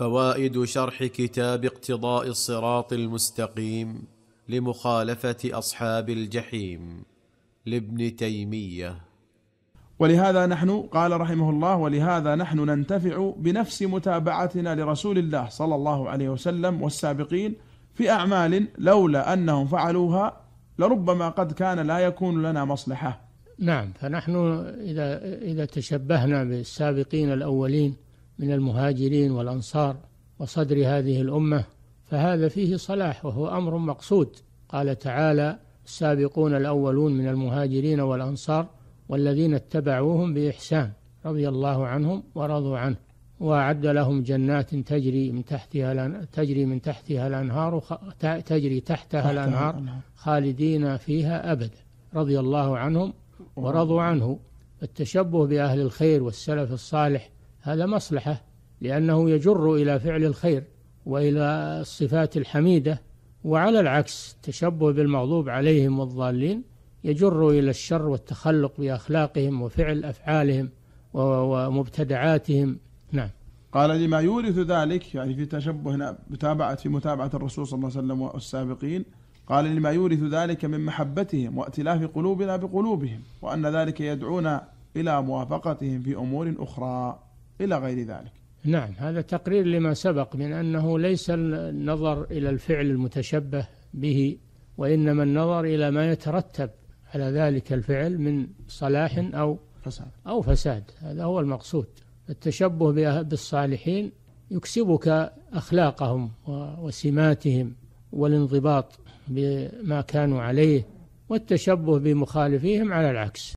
فوائد شرح كتاب اقتضاء الصراط المستقيم لمخالفه اصحاب الجحيم لابن تيميه ولهذا نحن قال رحمه الله ولهذا نحن ننتفع بنفس متابعتنا لرسول الله صلى الله عليه وسلم والسابقين في اعمال لولا انهم فعلوها لربما قد كان لا يكون لنا مصلحه. نعم فنحن اذا اذا تشبهنا بالسابقين الاولين من المهاجرين والأنصار وصدر هذه الأمة فهذا فيه صلاح وهو أمر مقصود قال تعالى السابقون الأولون من المهاجرين والأنصار والذين اتبعوهم بإحسان رضي الله عنهم ورضوا عنه وأعد لهم جنات تجري من تحتها تجري من تحتها الأنهار تجري تحتها الأنهار خالدين فيها أبدا رضي الله عنهم ورضوا عنه التشبه بأهل الخير والسلف الصالح هذا مصلحة لأنه يجر إلى فعل الخير وإلى الصفات الحميدة وعلى العكس التشبه بالمغضوب عليهم والضالين يجر إلى الشر والتخلق بأخلاقهم وفعل أفعالهم ومبتدعاتهم نعم قال لما يورث ذلك يعني في تشبه متابعة في متابعة الرسول صلى الله عليه وسلم والسابقين قال لما يورث ذلك من محبتهم وائتلاف قلوبنا بقلوبهم وأن ذلك يدعونا إلى موافقتهم في أمور أخرى إلى غير ذلك نعم هذا تقرير لما سبق من أنه ليس النظر إلى الفعل المتشبه به وإنما النظر إلى ما يترتب على ذلك الفعل من صلاح أو فساد أو فساد هذا هو المقصود التشبه بالصالحين يكسبك أخلاقهم وسماتهم والانضباط بما كانوا عليه والتشبه بمخالفيهم على العكس